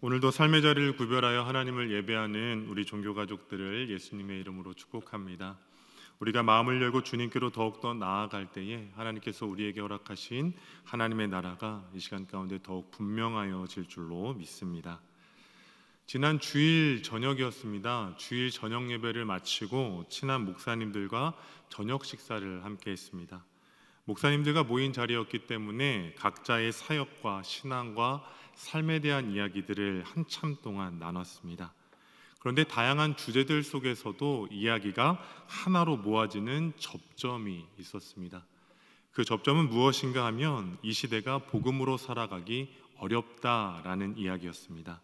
오늘도 삶의 자리를 구별하여 하나님을 예배하는 우리 종교 가족들을 예수님의 이름으로 축복합니다. 우리가 마음을 열고 주님께로 더욱더 나아갈 때에 하나님께서 우리에게 허락하신 하나님의 나라가 이 시간 가운데 더욱 분명하여질 줄로 믿습니다. 지난 주일 저녁이었습니다. 주일 저녁 예배를 마치고 친한 목사님들과 저녁 식사를 함께 했습니다. 목사님들과 모인 자리였기 때문에 각자의 사역과 신앙과 삶에 대한 이야기들을 한참 동안 나눴습니다. 그런데 다양한 주제들 속에서도 이야기가 하나로 모아지는 접점이 있었습니다. 그 접점은 무엇인가 하면 이 시대가 복음으로 살아가기 어렵다라는 이야기였습니다.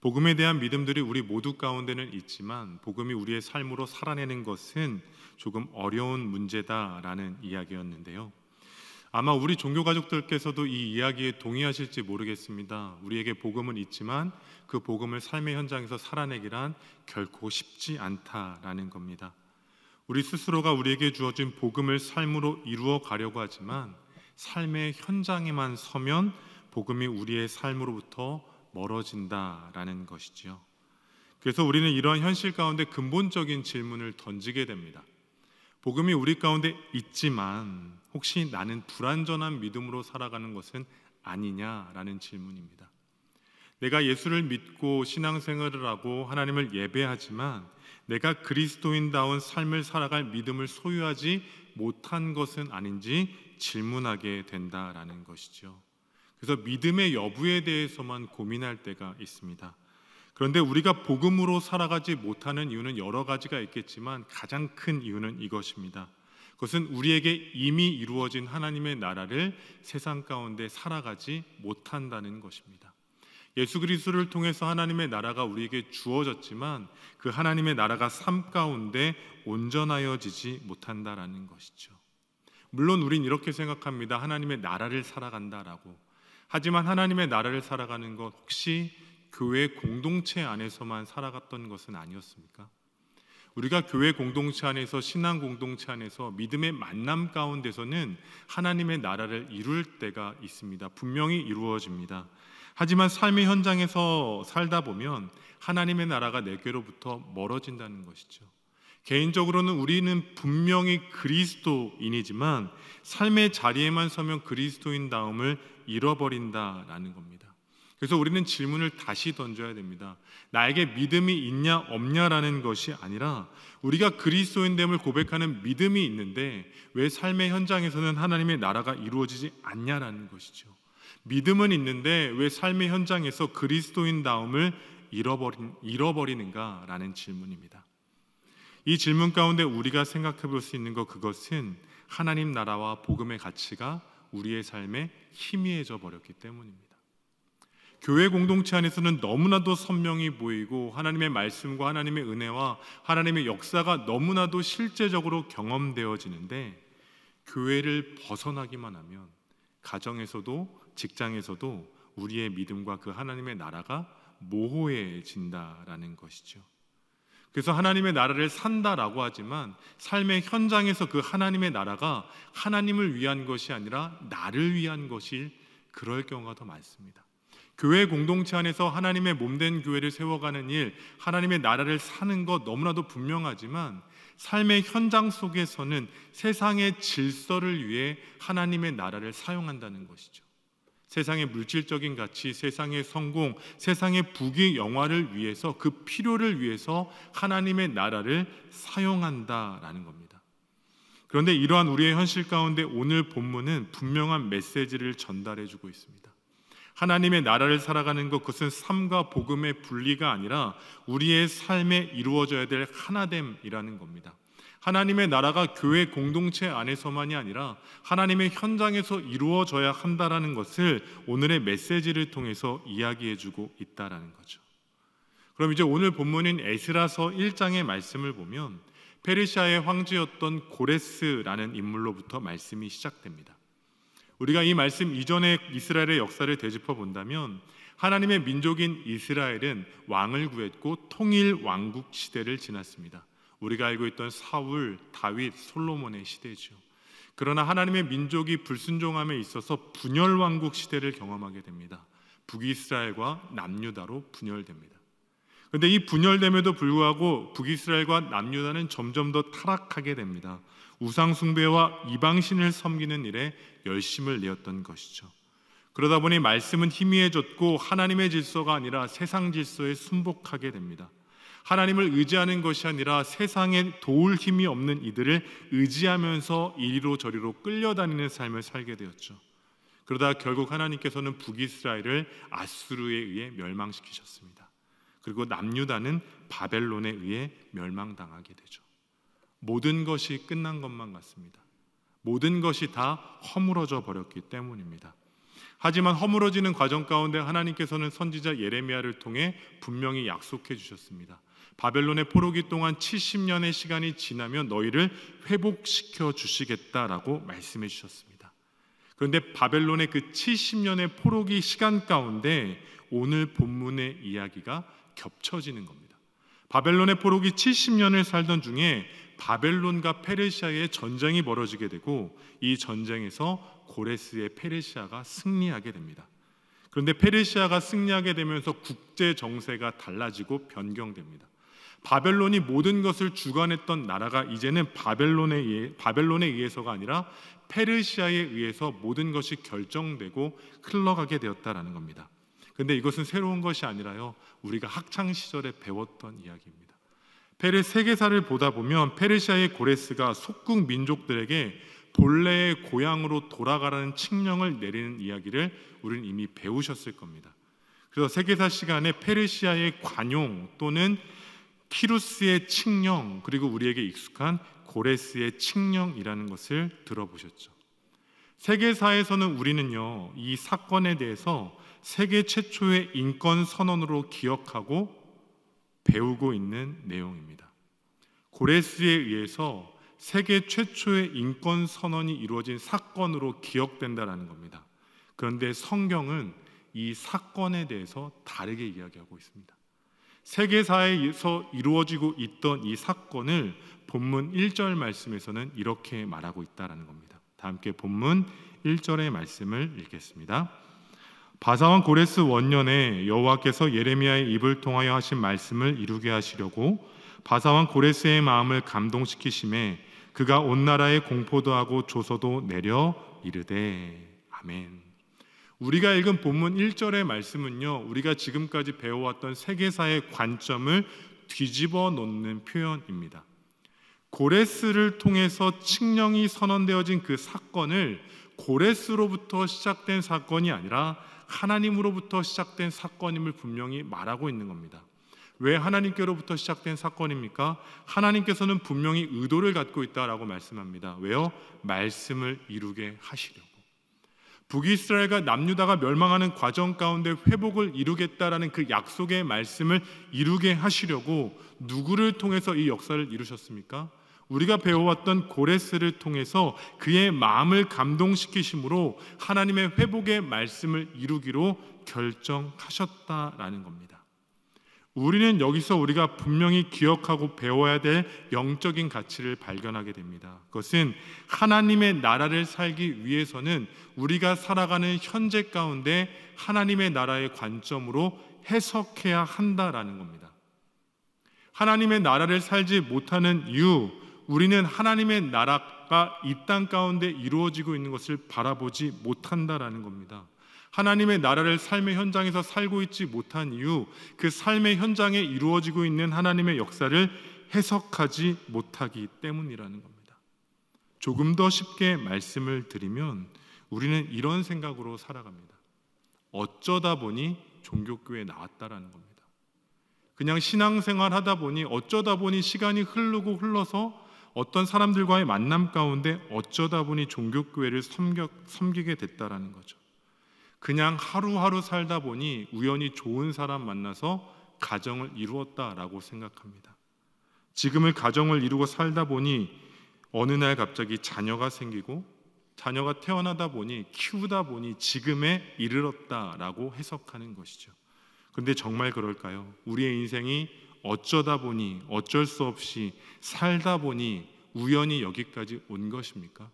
복음에 대한 믿음들이 우리 모두 가운데는 있지만 복음이 우리의 삶으로 살아내는 것은 조금 어려운 문제다라는 이야기였는데요. 아마 우리 종교 가족들께서도 이 이야기에 동의하실지 모르겠습니다. 우리에게 복음은 있지만 그 복음을 삶의 현장에서 살아내기란 결코 쉽지 않다라는 겁니다. 우리 스스로가 우리에게 주어진 복음을 삶으로 이루어 가려고 하지만 삶의 현장에만 서면 복음이 우리의 삶으로부터 멀어진다라는 것이지요. 그래서 우리는 이러한 현실 가운데 근본적인 질문을 던지게 됩니다. 복음이 우리 가운데 있지만 혹시 나는 불완전한 믿음으로 살아가는 것은 아니냐라는 질문입니다. 내가 예수를 믿고 신앙생활을 하고 하나님을 예배하지만 내가 그리스도인다운 삶을 살아갈 믿음을 소유하지 못한 것은 아닌지 질문하게 된다라는 것이죠. 그래서 믿음의 여부에 대해서만 고민할 때가 있습니다. 그런데 우리가 복음으로 살아가지 못하는 이유는 여러 가지가 있겠지만 가장 큰 이유는 이것입니다. 그것은 우리에게 이미 이루어진 하나님의 나라를 세상 가운데 살아가지 못한다는 것입니다. 예수 그리스도를 통해서 하나님의 나라가 우리에게 주어졌지만 그 하나님의 나라가 삶 가운데 온전하여지지 못한다라는 것이죠. 물론 우린 이렇게 생각합니다. 하나님의 나라를 살아간다라고. 하지만 하나님의 나라를 살아가는 것 혹시 교회 공동체 안에서만 살아갔던 것은 아니었습니까? 우리가 교회 공동체 안에서 신앙 공동체 안에서 믿음의 만남 가운데서는 하나님의 나라를 이룰 때가 있습니다. 분명히 이루어집니다. 하지만 삶의 현장에서 살다 보면 하나님의 나라가 내게로부터 멀어진다는 것이죠. 개인적으로는 우리는 분명히 그리스도인이지만 삶의 자리에만 서면 그리스도인 다음을 잃어버린다라는 겁니다. 그래서 우리는 질문을 다시 던져야 됩니다. 나에게 믿음이 있냐 없냐라는 것이 아니라 우리가 그리스도인됨을 고백하는 믿음이 있는데 왜 삶의 현장에서는 하나님의 나라가 이루어지지 않냐라는 것이죠. 믿음은 있는데 왜 삶의 현장에서 그리스도인다움을 잃어버린, 잃어버리는가라는 질문입니다. 이 질문 가운데 우리가 생각해 볼 수 있는 것 그것은 하나님 나라와 복음의 가치가 우리의 삶에 희미해져 버렸기 때문입니다. 교회 공동체 안에서는 너무나도 선명히 보이고 하나님의 말씀과 하나님의 은혜와 하나님의 역사가 너무나도 실제적으로 경험되어지는데 교회를 벗어나기만 하면 가정에서도 직장에서도 우리의 믿음과 그 하나님의 나라가 모호해진다라는 것이죠. 그래서 하나님의 나라를 산다라고 하지만 삶의 현장에서 그 하나님의 나라가 하나님을 위한 것이 아니라 나를 위한 것이 그럴 경우가 더 많습니다. 교회 공동체 안에서 하나님의 몸된 교회를 세워가는 일, 하나님의 나라를 사는 것 너무나도 분명하지만 삶의 현장 속에서는 세상의 질서를 위해 하나님의 나라를 사용한다는 것이죠. 세상의 물질적인 가치, 세상의 성공, 세상의 부귀 영화를 위해서 그 필요를 위해서 하나님의 나라를 사용한다라는 겁니다. 그런데 이러한 우리의 현실 가운데 오늘 본문은 분명한 메시지를 전달해 주고 있습니다. 하나님의 나라를 살아가는 것 그것은 삶과 복음의 분리가 아니라 우리의 삶에 이루어져야 될 하나됨이라는 겁니다. 하나님의 나라가 교회 공동체 안에서만이 아니라 하나님의 현장에서 이루어져야 한다라는 것을 오늘의 메시지를 통해서 이야기해 주고 있다라는 거죠. 그럼 이제 오늘 본문인 에스라서 1장의 말씀을 보면 페르시아의 황제였던 고레스라는 인물로부터 말씀이 시작됩니다. 우리가 이 말씀 이전에 이스라엘의 역사를 되짚어 본다면 하나님의 민족인 이스라엘은 왕을 구했고 통일 왕국 시대를 지났습니다. 우리가 알고 있던 사울, 다윗, 솔로몬의 시대죠. 그러나 하나님의 민족이 불순종함에 있어서 분열 왕국 시대를 경험하게 됩니다. 북이스라엘과 남유다로 분열됩니다. 그런데 이 분열됨에도 불구하고 북이스라엘과 남유다는 점점 더 타락하게 됩니다. 우상 숭배와 이방신을 섬기는 일에 열심을 내었던 것이죠. 그러다 보니 말씀은 희미해졌고 하나님의 질서가 아니라 세상 질서에 순복하게 됩니다. 하나님을 의지하는 것이 아니라 세상에 도울 힘이 없는 이들을 의지하면서 이리로 저리로 끌려다니는 삶을 살게 되었죠. 그러다 결국 하나님께서는 북이스라엘을 아수르에 의해 멸망시키셨습니다. 그리고 남유다는 바벨론에 의해 멸망당하게 되죠. 모든 것이 끝난 것만 같습니다. 모든 것이 다 허물어져 버렸기 때문입니다. 하지만 허물어지는 과정 가운데 하나님께서는 선지자 예레미야를 통해 분명히 약속해 주셨습니다. 바벨론의 포로기 동안 70년의 시간이 지나면 너희를 회복시켜 주시겠다라고 말씀해 주셨습니다. 그런데 바벨론의 그 70년의 포로기 시간 가운데 오늘 본문의 이야기가 겹쳐지는 겁니다. 바벨론의 포로기 70년을 살던 중에 바벨론과 페르시아의 전쟁이 벌어지게 되고 이 전쟁에서 고레스의 페르시아가 승리하게 됩니다. 그런데 페르시아가 승리하게 되면서 국제 정세가 달라지고 변경됩니다. 바벨론이 모든 것을 주관했던 나라가 이제는 바벨론에 의해 바벨론에 의해서가 아니라 페르시아에 의해서 모든 것이 결정되고 흘러가게 되었다라는 겁니다. 그런데 이것은 새로운 것이 아니라요. 우리가 학창 시절에 배웠던 이야기입니다. 페르 세계사를 보다 보면 페르시아의 고레스가 속국 민족들에게 본래의 고향으로 돌아가라는 칙령을 내리는 이야기를 우리는 이미 배우셨을 겁니다. 그래서 세계사 시간에 페르시아의 관용 또는 키루스의 칙령 그리고 우리에게 익숙한 고레스의 칙령이라는 것을 들어보셨죠. 세계사에서는 우리는요 이 사건에 대해서 세계 최초의 인권 선언으로 기억하고 배우고 있는 내용입니다. 고레스에 의해서 세계 최초의 인권 선언이 이루어진 사건으로 기억된다라는 겁니다. 그런데 성경은 이 사건에 대해서 다르게 이야기하고 있습니다. 세계사에서 이루어지고 있던 이 사건을 본문 1절 말씀에서는 이렇게 말하고 있다라는 겁니다. 다 함께 본문 1절의 말씀을 읽겠습니다. 바사왕 고레스 원년에 여호와께서 예레미야의 입을 통하여 하신 말씀을 이루게 하시려고 바사왕 고레스의 마음을 감동시키심에 그가 온 나라에 공포도 하고 조서도 내려 이르되 아멘. 우리가 읽은 본문 1절의 말씀은요. 우리가 지금까지 배워왔던 세계사의 관점을 뒤집어 놓는 표현입니다. 고레스를 통해서 칙령이 선언되어진 그 사건을 고레스로부터 시작된 사건이 아니라 하나님으로부터 시작된 사건임을 분명히 말하고 있는 겁니다. 왜 하나님께로부터 시작된 사건입니까? 하나님께서는 분명히 의도를 갖고 있다라고 말씀합니다. 왜요? 말씀을 이루게 하시려고. 북이스라엘과 남유다가 멸망하는 과정 가운데 회복을 이루겠다라는 그 약속의 말씀을 이루게 하시려고 누구를 통해서 이 역사를 이루셨습니까? 우리가 배워왔던 고레스를 통해서 그의 마음을 감동시키심으로 하나님의 회복의 말씀을 이루기로 결정하셨다라는 겁니다. 우리는 여기서 우리가 분명히 기억하고 배워야 될 영적인 가치를 발견하게 됩니다. 그것은 하나님의 나라를 살기 위해서는 우리가 살아가는 현재 가운데 하나님의 나라의 관점으로 해석해야 한다라는 겁니다. 하나님의 나라를 살지 못하는 이유, 우리는 하나님의 나라가 이 땅 가운데 이루어지고 있는 것을 바라보지 못한다라는 겁니다. 하나님의 나라를 삶의 현장에서 살고 있지 못한 이유, 그 삶의 현장에 이루어지고 있는 하나님의 역사를 해석하지 못하기 때문이라는 겁니다. 조금 더 쉽게 말씀을 드리면 우리는 이런 생각으로 살아갑니다. 어쩌다 보니 종교교에 나왔다라는 겁니다. 그냥 신앙생활 하다 보니 어쩌다 보니 시간이 흐르고 흘러서 어떤 사람들과의 만남 가운데 어쩌다 보니 종교교회를 섬겨, 섬기게 됐다라는 거죠. 그냥 하루하루 살다 보니 우연히 좋은 사람 만나서 가정을 이루었다라고 생각합니다. 지금을 가정을 이루고 살다 보니 어느 날 갑자기 자녀가 생기고 자녀가 태어나다 보니 키우다 보니 지금에 이르렀다라고 해석하는 것이죠. 근데 정말 그럴까요? 우리의 인생이 어쩌다 보니 어쩔 수 없이 살다 보니 우연히 여기까지 온 것입니까?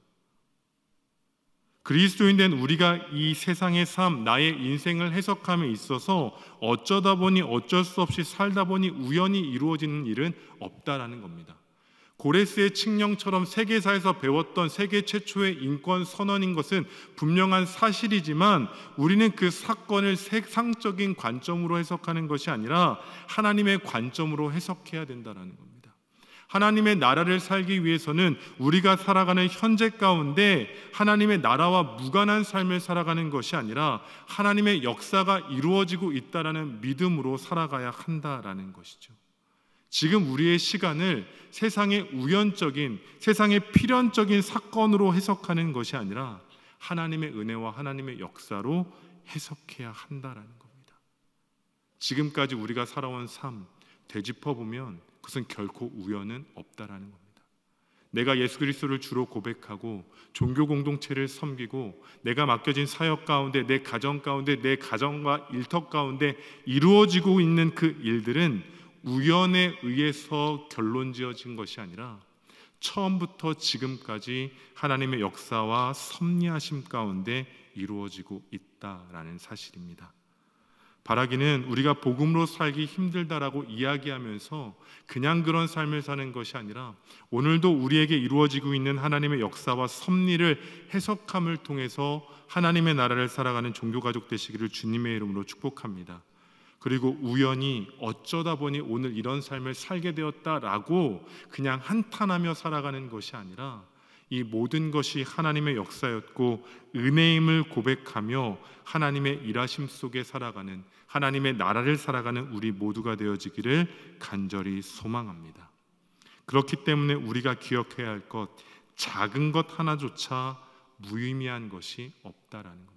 그리스도인 된 우리가 이 세상의 삶, 나의 인생을 해석함에 있어서 어쩌다 보니 어쩔 수 없이 살다 보니 우연히 이루어지는 일은 없다라는 겁니다. 고레스의 칙령처럼 세계사에서 배웠던 세계 최초의 인권 선언인 것은 분명한 사실이지만 우리는 그 사건을 색상적인 관점으로 해석하는 것이 아니라 하나님의 관점으로 해석해야 된다는 겁니다. 하나님의 나라를 살기 위해서는 우리가 살아가는 현재 가운데 하나님의 나라와 무관한 삶을 살아가는 것이 아니라 하나님의 역사가 이루어지고 있다라는 믿음으로 살아가야 한다라는 것이죠. 지금 우리의 시간을 세상의 우연적인, 세상의 필연적인 사건으로 해석하는 것이 아니라 하나님의 은혜와 하나님의 역사로 해석해야 한다라는 겁니다. 지금까지 우리가 살아온 삶 되짚어 보면 그것은 결코 우연은 없다라는 겁니다. 내가 예수 그리스도를 주로 고백하고 종교 공동체를 섬기고 내가 맡겨진 사역 가운데 내 가정 가운데 내 가정과 일터 가운데 이루어지고 있는 그 일들은 우연에 의해서 결론 지어진 것이 아니라 처음부터 지금까지 하나님의 역사와 섭리하심 가운데 이루어지고 있다라는 사실입니다. 바라기는 우리가 복음으로 살기 힘들다라고 이야기하면서 그냥 그런 삶을 사는 것이 아니라 오늘도 우리에게 이루어지고 있는 하나님의 역사와 섭리를 해석함을 통해서 하나님의 나라를 살아가는 종교 가족 되시기를 주님의 이름으로 축복합니다. 그리고 우연히 어쩌다 보니 오늘 이런 삶을 살게 되었다라고 그냥 한탄하며 살아가는 것이 아니라 이 모든 것이 하나님의 역사였고 은혜임을 고백하며 하나님의 일하심 속에 살아가는 하나님의 나라를 살아가는 우리 모두가 되어지기를 간절히 소망합니다. 그렇기 때문에 우리가 기억해야 할 것, 작은 것 하나조차 무의미한 것이 없다라는 것.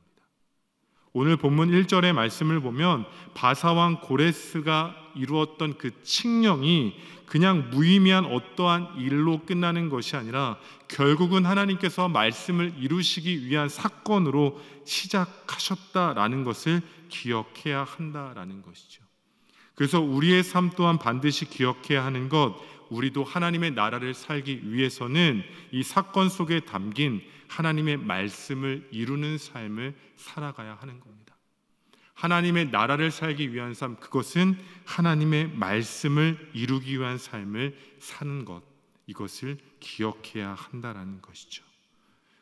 오늘 본문 1절의 말씀을 보면 바사왕 고레스가 이루었던 그 칙령이 그냥 무의미한 어떠한 일로 끝나는 것이 아니라 결국은 하나님께서 말씀을 이루시기 위한 사건으로 시작하셨다라는 것을 기억해야 한다라는 것이죠. 그래서 우리의 삶 또한 반드시 기억해야 하는 것, 우리도 하나님의 나라를 살기 위해서는 이 사건 속에 담긴 하나님의 말씀을 이루는 삶을 살아가야 하는 겁니다. 하나님의 나라를 살기 위한 삶, 그것은 하나님의 말씀을 이루기 위한 삶을 사는 것, 이것을 기억해야 한다라는 것이죠.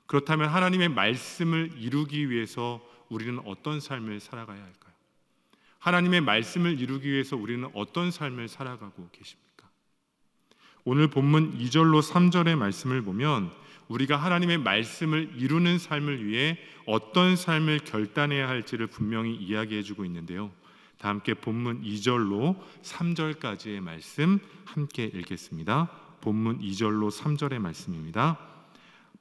그렇다면 하나님의 말씀을 이루기 위해서 우리는 어떤 삶을 살아가야 할까요? 하나님의 말씀을 이루기 위해서 우리는 어떤 삶을 살아가고 계십니까? 오늘 본문 2절로 3절의 말씀을 보면 우리가 하나님의 말씀을 이루는 삶을 위해 어떤 삶을 결단해야 할지를 분명히 이야기해 주고 있는데요. 다 함께 본문 2절로 3절까지의 말씀 함께 읽겠습니다. 본문 2절로 3절의 말씀입니다.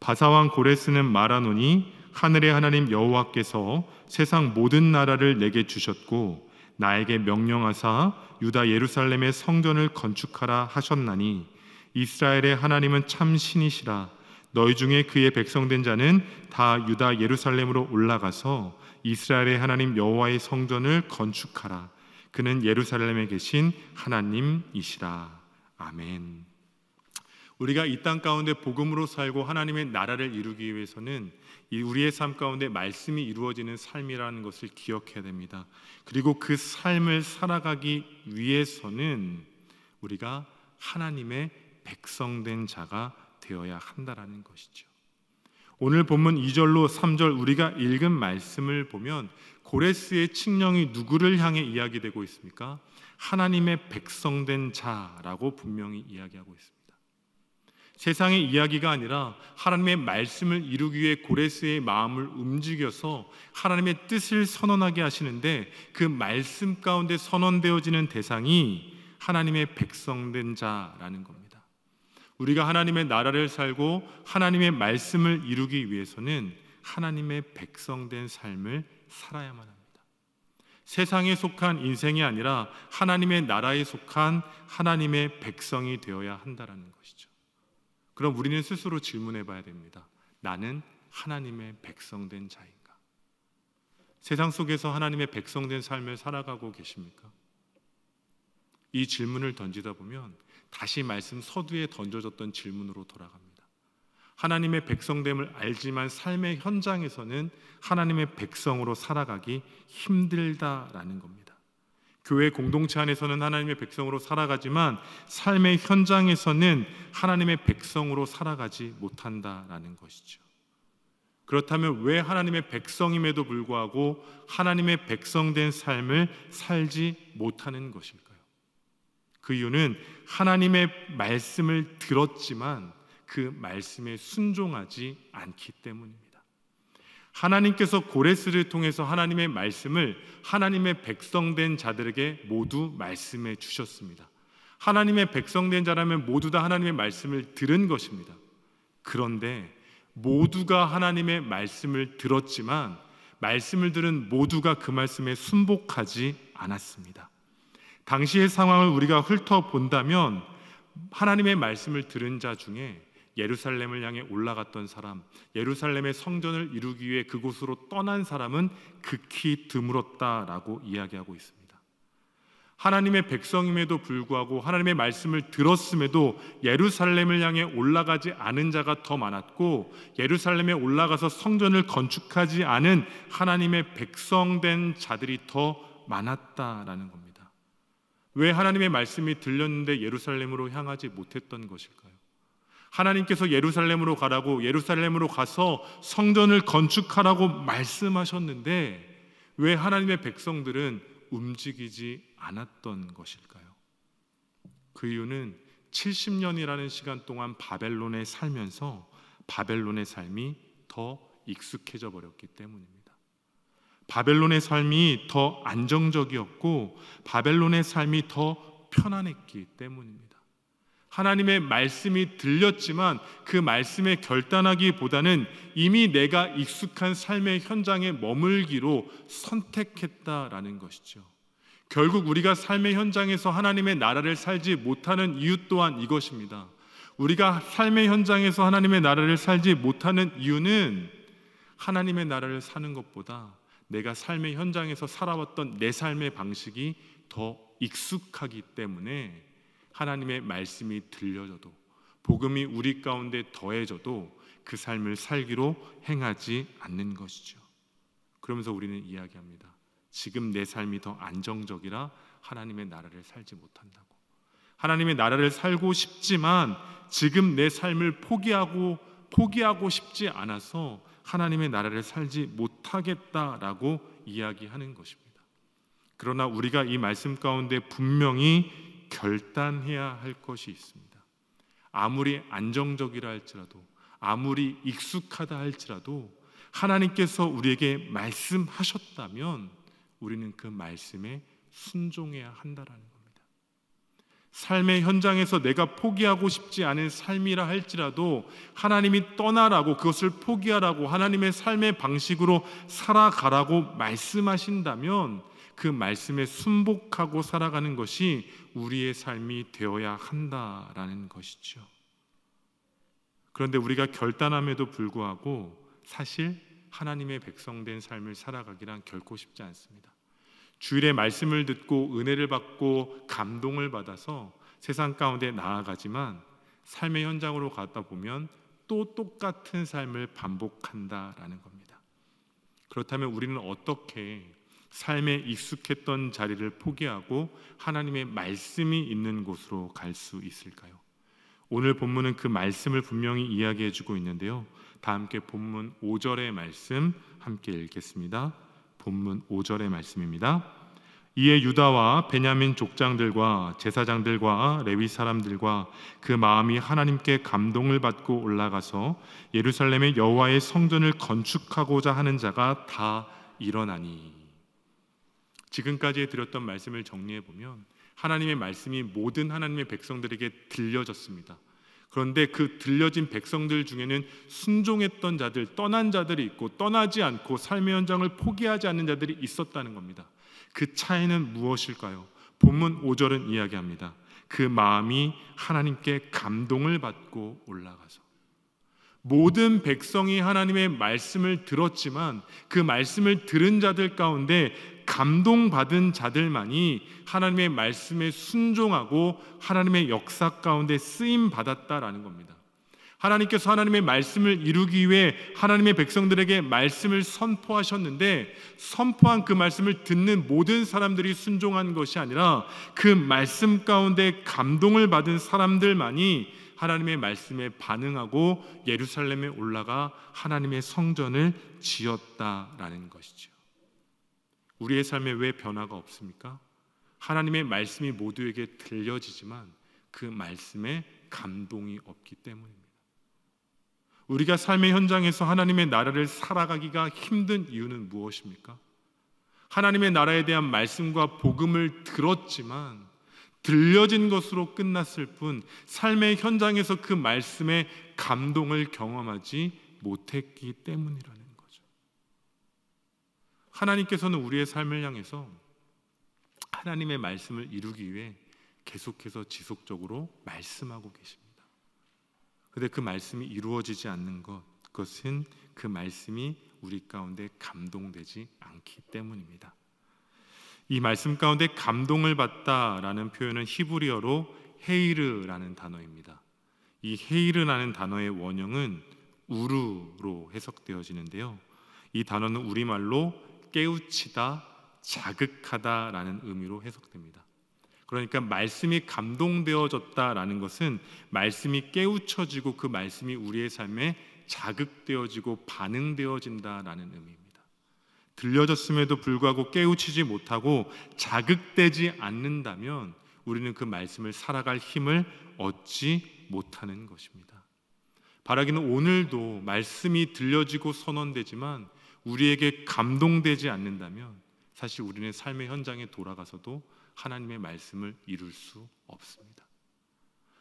바사왕 고레스는 말하노니 하늘의 하나님 여호와께서 세상 모든 나라를 내게 주셨고 나에게 명령하사 유다 예루살렘의 성전을 건축하라 하셨나니 이스라엘의 하나님은 참 신이시라 너희 중에 그의 백성된 자는 다 유다 예루살렘으로 올라가서 이스라엘의 하나님 여호와의 성전을 건축하라. 그는 예루살렘에 계신 하나님이시라. 아멘. 우리가 이 땅 가운데 복음으로 살고 하나님의 나라를 이루기 위해서는 우리의 삶 가운데 말씀이 이루어지는 삶이라는 것을 기억해야 됩니다. 그리고 그 삶을 살아가기 위해서는 우리가 하나님의 백성된 자가 되어야 한다라는 것이죠. 오늘 본문 2절로 3절 우리가 읽은 말씀을 보면 고레스의 칙령이 누구를 향해 이야기되고 있습니까? 하나님의 백성된 자라고 분명히 이야기하고 있습니다. 세상의 이야기가 아니라 하나님의 말씀을 이루기 위해 고레스의 마음을 움직여서 하나님의 뜻을 선언하게 하시는데 그 말씀 가운데 선언되어지는 대상이 하나님의 백성된 자라는 겁니다. 우리가 하나님의 나라를 살고 하나님의 말씀을 이루기 위해서는 하나님의 백성된 삶을 살아야만 합니다. 세상에 속한 인생이 아니라 하나님의 나라에 속한 하나님의 백성이 되어야 한다라는 것이죠. 그럼 우리는 스스로 질문해 봐야 됩니다. 나는 하나님의 백성된 자인가? 세상 속에서 하나님의 백성된 삶을 살아가고 계십니까? 이 질문을 던지다 보면 다시 말씀 서두에 던져졌던 질문으로 돌아갑니다. 하나님의 백성됨을 알지만 삶의 현장에서는 하나님의 백성으로 살아가기 힘들다라는 겁니다. 교회 공동체 안에서는 하나님의 백성으로 살아가지만 삶의 현장에서는 하나님의 백성으로 살아가지 못한다라는 것이죠. 그렇다면 왜 하나님의 백성임에도 불구하고 하나님의 백성된 삶을 살지 못하는 것일까? 그 이유는 하나님의 말씀을 들었지만 그 말씀에 순종하지 않기 때문입니다. 하나님께서 고레스를 통해서 하나님의 말씀을 하나님의 백성된 자들에게 모두 말씀해 주셨습니다. 하나님의 백성된 자라면 모두 다 하나님의 말씀을 들은 것입니다. 그런데 모두가 하나님의 말씀을 들었지만 말씀을 들은 모두가 그 말씀에 순복하지 않았습니다. 당시의 상황을 우리가 훑어본다면 하나님의 말씀을 들은 자 중에 예루살렘을 향해 올라갔던 사람, 예루살렘의 성전을 이루기 위해 그곳으로 떠난 사람은 극히 드물었다라고 이야기하고 있습니다. 하나님의 백성임에도 불구하고 하나님의 말씀을 들었음에도 예루살렘을 향해 올라가지 않은 자가 더 많았고 예루살렘에 올라가서 성전을 건축하지 않은 하나님의 백성된 자들이 더 많았다라는 겁니다. 왜 하나님의 말씀이 들렸는데 예루살렘으로 향하지 못했던 것일까요? 하나님께서 예루살렘으로 가라고 예루살렘으로 가서 성전을 건축하라고 말씀하셨는데 왜 하나님의 백성들은 움직이지 않았던 것일까요? 그 이유는 70년이라는 시간 동안 바벨론에 살면서 바벨론의 삶이 더 익숙해져 버렸기 때문입니다. 바벨론의 삶이 더 안정적이었고 바벨론의 삶이 더 편안했기 때문입니다. 하나님의 말씀이 들렸지만 그 말씀에 결단하기보다는 이미 내가 익숙한 삶의 현장에 머물기로 선택했다라는 것이죠. 결국 우리가 삶의 현장에서 하나님의 나라를 살지 못하는 이유 또한 이것입니다. 우리가 삶의 현장에서 하나님의 나라를 살지 못하는 이유는 하나님의 나라를 사는 것보다 내가 삶의 현장에서 살아왔던 내 삶의 방식이 더 익숙하기 때문에 하나님의 말씀이 들려져도 복음이 우리 가운데 더해져도 그 삶을 살기로 행하지 않는 것이죠. 그러면서 우리는 이야기합니다. 지금 내 삶이 더 안정적이라 하나님의 나라를 살지 못한다고. 하나님의 나라를 살고 싶지만 지금 내 삶을 포기하고 포기하고 싶지 않아서 하나님의 나라를 살지 못하겠다라고 이야기하는 것입니다. 그러나 우리가 이 말씀 가운데 분명히 결단해야 할 것이 있습니다. 아무리 안정적이라 할지라도 아무리 익숙하다 할지라도 하나님께서 우리에게 말씀하셨다면 우리는 그 말씀에 순종해야 한다라는 삶의 현장에서 내가 포기하고 싶지 않은 삶이라 할지라도 하나님이 떠나라고 그것을 포기하라고 하나님의 삶의 방식으로 살아가라고 말씀하신다면 그 말씀에 순복하고 살아가는 것이 우리의 삶이 되어야 한다라는 것이죠. 그런데 우리가 결단함에도 불구하고 사실 하나님의 백성된 삶을 살아가기란 결코 쉽지 않습니다. 주일의 말씀을 듣고 은혜를 받고 감동을 받아서 세상 가운데 나아가지만 삶의 현장으로 가다 보면 또 똑같은 삶을 반복한다라는 겁니다. 그렇다면 우리는 어떻게 삶에 익숙했던 자리를 포기하고 하나님의 말씀이 있는 곳으로 갈 수 있을까요? 오늘 본문은 그 말씀을 분명히 이야기해 주고 있는데요. 다 함께 본문 5절의 말씀 함께 읽겠습니다. 본문 5절의 말씀입니다. 이에 유다와 베냐민 족장들과 제사장들과 레위 사람들과 그 마음이 하나님께 감동을 받고 올라가서 예루살렘의 여호와의 성전을 건축하고자 하는 자가 다 일어나니 지금까지 드렸던 말씀을 정리해 보면 하나님의 말씀이 모든 하나님의 백성들에게 들려졌습니다. 그런데 그 들려진 백성들 중에는 순종했던 자들, 떠난 자들이 있고 떠나지 않고 삶의 현장을 포기하지 않는 자들이 있었다는 겁니다. 그 차이는 무엇일까요? 본문 5절은 이야기합니다. 그 마음이 하나님께 감동을 받고 올라가서 모든 백성이 하나님의 말씀을 들었지만 그 말씀을 들은 자들 가운데 감동받은 자들만이 하나님의 말씀에 순종하고 하나님의 역사 가운데 쓰임 받았다라는 겁니다. 하나님께서 하나님의 말씀을 이루기 위해 하나님의 백성들에게 말씀을 선포하셨는데 선포한 그 말씀을 듣는 모든 사람들이 순종한 것이 아니라 그 말씀 가운데 감동을 받은 사람들만이 하나님의 말씀에 반응하고 예루살렘에 올라가 하나님의 성전을 지었다라는 것이죠. 우리의 삶에 왜 변화가 없습니까? 하나님의 말씀이 모두에게 들려지지만 그 말씀에 감동이 없기 때문입니다. 우리가 삶의 현장에서 하나님의 나라를 살아가기가 힘든 이유는 무엇입니까? 하나님의 나라에 대한 말씀과 복음을 들었지만 들려진 것으로 끝났을 뿐 삶의 현장에서 그 말씀에 감동을 경험하지 못했기 때문이라는 하나님께서는 우리의 삶을 향해서 하나님의 말씀을 이루기 위해 계속해서 지속적으로 말씀하고 계십니다. 근데 그 말씀이 이루어지지 않는 것, 그것은 그 말씀이 우리 가운데 감동되지 않기 때문입니다. 이 말씀 가운데 감동을 받다라는 표현은 히브리어로 헤이르라는 단어입니다. 이 헤이르라는 단어의 원형은 우르로 해석되어지는데요. 이 단어는 우리말로 깨우치다, 자극하다라는 의미로 해석됩니다. 그러니까 말씀이 감동되어졌다라는 것은 말씀이 깨우쳐지고 그 말씀이 우리의 삶에 자극되어지고 반응되어진다라는 의미입니다. 들려졌음에도 불구하고 깨우치지 못하고 자극되지 않는다면 우리는 그 말씀을 살아갈 힘을 얻지 못하는 것입니다. 바라기는 오늘도 말씀이 들려지고 선언되지만 우리에게 감동되지 않는다면 사실 우리는 삶의 현장에 돌아가서도 하나님의 말씀을 이룰 수 없습니다.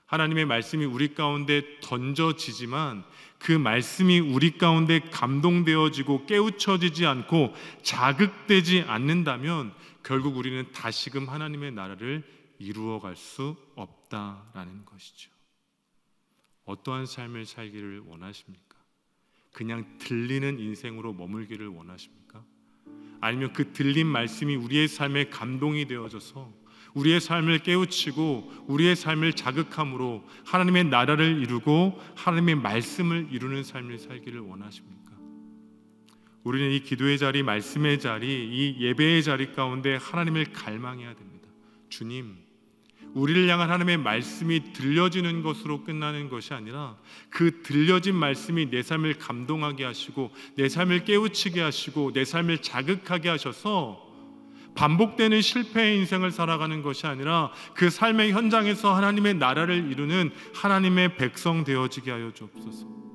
하나님의 말씀이 우리 가운데 던져지지만 그 말씀이 우리 가운데 감동되어지고 깨우쳐지지 않고 자극되지 않는다면 결국 우리는 다시금 하나님의 나라를 이루어갈 수 없다라는 것이죠. 어떠한 삶을 살기를 원하십니까? 그냥 들리는 인생으로 머물기를 원하십니까? 아니면 그 들린 말씀이 우리의 삶에 감동이 되어져서 우리의 삶을 깨우치고 우리의 삶을 자극함으로 하나님의 나라를 이루고 하나님의 말씀을 이루는 삶을 살기를 원하십니까? 우리는 이 기도의 자리, 말씀의 자리, 이 예배의 자리 가운데 하나님을 갈망해야 됩니다. 주님, 우리를 향한 하나님의 말씀이 들려지는 것으로 끝나는 것이 아니라 그 들려진 말씀이 내 삶을 감동하게 하시고 내 삶을 깨우치게 하시고 내 삶을 자극하게 하셔서 반복되는 실패의 인생을 살아가는 것이 아니라 그 삶의 현장에서 하나님의 나라를 이루는 하나님의 백성 되어지게 하여 주옵소서.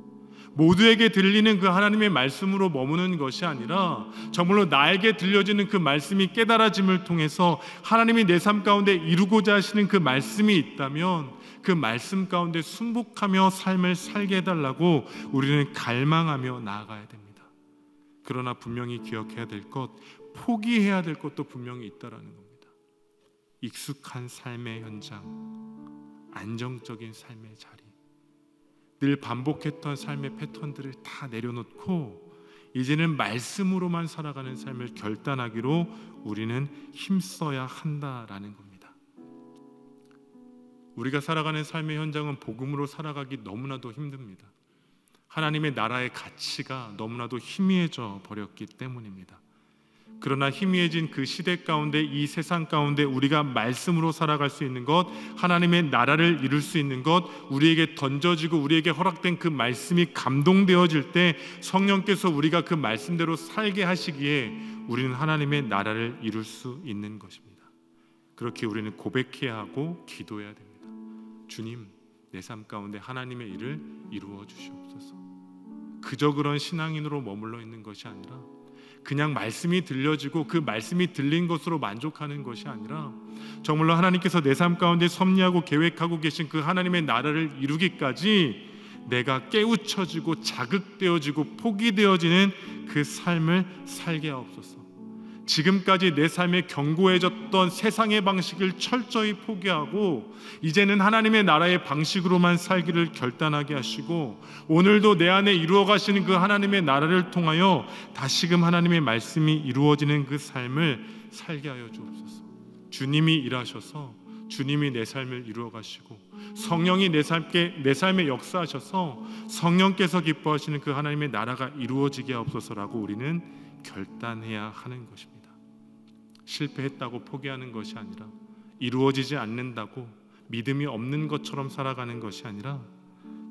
모두에게 들리는 그 하나님의 말씀으로 머무는 것이 아니라 정말로 나에게 들려지는 그 말씀이 깨달아짐을 통해서 하나님이 내 삶 가운데 이루고자 하시는 그 말씀이 있다면 그 말씀 가운데 순복하며 삶을 살게 해달라고 우리는 갈망하며 나아가야 됩니다. 그러나 분명히 기억해야 될 것, 포기해야 될 것도 분명히 있다라는 겁니다. 익숙한 삶의 현장, 안정적인 삶의 자리. 늘 반복했던 삶의 패턴들을 다 내려놓고 이제는 말씀으로만 살아가는 삶을 결단하기로 우리는 힘써야 한다라는 겁니다. 우리가 살아가는 삶의 현장은 복음으로 살아가기 너무나도 힘듭니다. 하나님의 나라의 가치가 너무나도 희미해져 버렸기 때문입니다. 그러나 희미해진 그 시대 가운데 이 세상 가운데 우리가 말씀으로 살아갈 수 있는 것, 하나님의 나라를 이룰 수 있는 것, 우리에게 던져지고 우리에게 허락된 그 말씀이 감동되어질 때 성령께서 우리가 그 말씀대로 살게 하시기에 우리는 하나님의 나라를 이룰 수 있는 것입니다. 그렇게 우리는 고백해야 하고 기도해야 됩니다. 주님, 내 삶 가운데 하나님의 일을 이루어 주시옵소서. 그저 그런 신앙인으로 머물러 있는 것이 아니라 그냥 말씀이 들려지고 그 말씀이 들린 것으로 만족하는 것이 아니라 정말로 하나님께서 내 삶 가운데 섭리하고 계획하고 계신 그 하나님의 나라를 이루기까지 내가 깨우쳐지고 자극되어지고 포기되어지는 그 삶을 살게 하옵소서. 지금까지 내 삶에 견고해졌던 세상의 방식을 철저히 포기하고 이제는 하나님의 나라의 방식으로만 살기를 결단하게 하시고 오늘도 내 안에 이루어 가시는 그 하나님의 나라를 통하여 다시금 하나님의 말씀이 이루어지는 그 삶을 살게 하여 주옵소서. 주님이 일하셔서 주님이 내 삶을 이루어 가시고 성령이 내 삶께 내 삶에 역사하셔서 성령께서 기뻐하시는 그 하나님의 나라가 이루어지게 하옵소서라고 우리는 결단해야 하는 것입니다. 실패했다고 포기하는 것이 아니라 이루어지지 않는다고 믿음이 없는 것처럼 살아가는 것이 아니라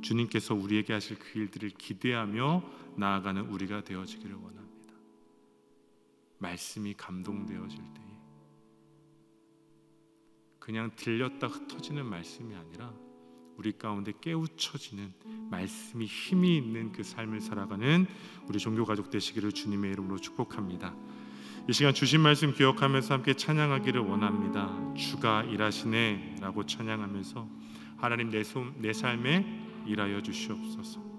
주님께서 우리에게 하실 그 일들을 기대하며 나아가는 우리가 되어지기를 원합니다. 말씀이 감동되어질 때 그냥 들렸다 흩어지는 말씀이 아니라 우리 가운데 깨우쳐지는 말씀이 힘이 있는 그 삶을 살아가는 우리 종교 가족 되시기를 주님의 이름으로 축복합니다. 이 시간 주신 말씀 기억하면서 함께 찬양하기를 원합니다. 주가 일하시네라고 찬양하면서 하나님 내, 손, 내 삶에 일하여 주시옵소서.